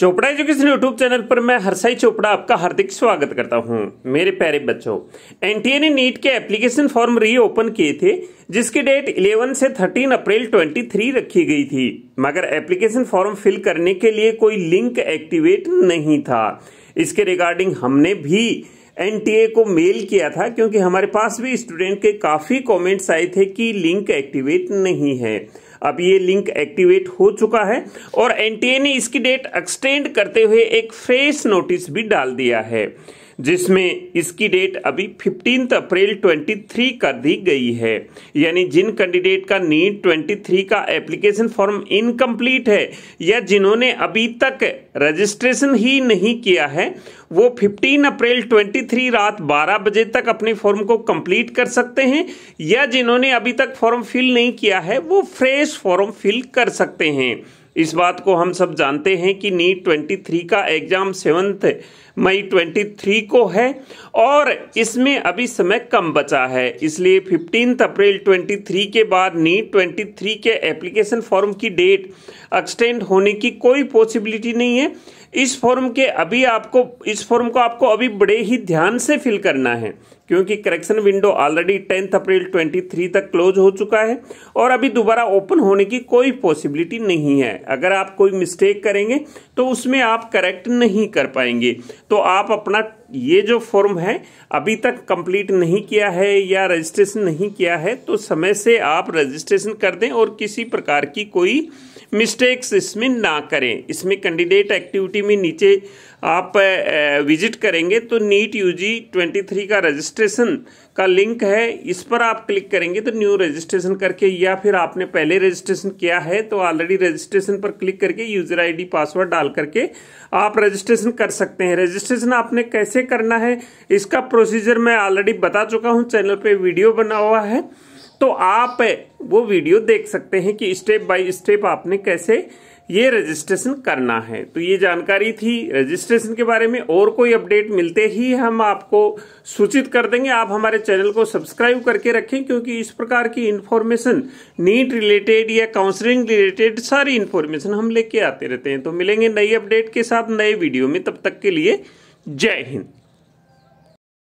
Chopra education YouTube channel पर मैं हरसाई चोपड़ा आपका हार्दिक स्वागत करता हूं मेरे प्यारे बच्चों एनटीए ने नीट के एप्लीकेशन फॉर्म रीओपन किए थे जिसकी डेट 11 से 13 अप्रैल 23 रखी गई थी मगर एप्लीकेशन फॉर्म फिल करने के लिए कोई लिंक एक्टिवेट नहीं था इसके रिगार्डिंग हमने भी एनटीए को मेल किया था क्योंकि हमारे पास भी स्टूडेंट के काफ़ी कॉमेंट्स आए थे कि लिंक एक्टिवेट नहीं है अब ये लिंक एक्टिवेट हो चुका है और एनटीए ने इसकी डेट एक्सटेंड करते हुए एक फ्रेश नोटिस भी डाल दिया है जिसमें इसकी डेट अभी फिफ्टीन अप्रैल 23 कर दी गई है यानी जिन कैंडिडेट का नीट 23 का एप्लीकेशन फॉर्म इनकम्प्लीट है या जिन्होंने अभी तक रजिस्ट्रेशन ही नहीं किया है वो 15 अप्रैल 23 रात 12 बजे तक अपने फॉर्म को कंप्लीट कर सकते हैं या जिन्होंने अभी तक फॉर्म फिल नहीं किया है वो फ्रेश फॉर्म फिल कर सकते हैं इस बात को हम सब जानते हैं कि नीट 23 का एग्ज़ाम सेवंथ मई 23 को है और इसमें अभी समय कम बचा है इसलिए फिफ्टीन अप्रैल 23 के बाद नीट 23 के एप्लीकेशन फॉर्म की डेट एक्सटेंड होने की कोई पॉसिबिलिटी नहीं है इस फॉर्म के अभी आपको इस फॉर्म को आपको अभी बड़े ही ध्यान से फिल करना है क्योंकि correction window already tenth April 23 तक क्लोज हो चुका है और अभी दोबारा ओपन होने की कोई पॉसिबिलिटी नहीं है अगर आप कोई मिस्टेक करेंगे तो उसमें आप करेक्ट नहीं कर पाएंगे तो आप अपना ये जो फॉर्म है अभी तक कंप्लीट नहीं किया है या रजिस्ट्रेशन नहीं किया है तो समय से आप रजिस्ट्रेशन कर दें और किसी प्रकार की कोई मिस्टेक्स इसमें ना करें इसमें कैंडिडेट एक्टिविटी में नीचे आप विजिट करेंगे तो नीट यूजी 23 का रजिस्ट्रेशन का लिंक है इस पर आप क्लिक करेंगे तो न्यू रजिस्ट्रेशन करके या फिर आपने पहले रजिस्ट्रेशन किया है तो ऑलरेडी रजिस्ट्रेशन पर क्लिक करके यूजर आईडी पासवर्ड डाल करके आप रजिस्ट्रेशन कर सकते हैं रजिस्ट्रेशन आपने कैसे करना है इसका प्रोसीजर मैं ऑलरेडी बता चुका हूँ चैनल पर वीडियो बना हुआ है तो आप वो वीडियो देख सकते हैं कि स्टेप बाय स्टेप आपने कैसे ये रजिस्ट्रेशन करना है तो ये जानकारी थी रजिस्ट्रेशन के बारे में और कोई अपडेट मिलते ही हम आपको सूचित कर देंगे आप हमारे चैनल को सब्सक्राइब करके रखें क्योंकि इस प्रकार की इन्फॉर्मेशन नीट रिलेटेड या काउंसलिंग रिलेटेड सारी इन्फॉर्मेशन हम लेके आते रहते हैं तो मिलेंगे नई अपडेट के साथ नए वीडियो में तब तक के लिए जय हिंद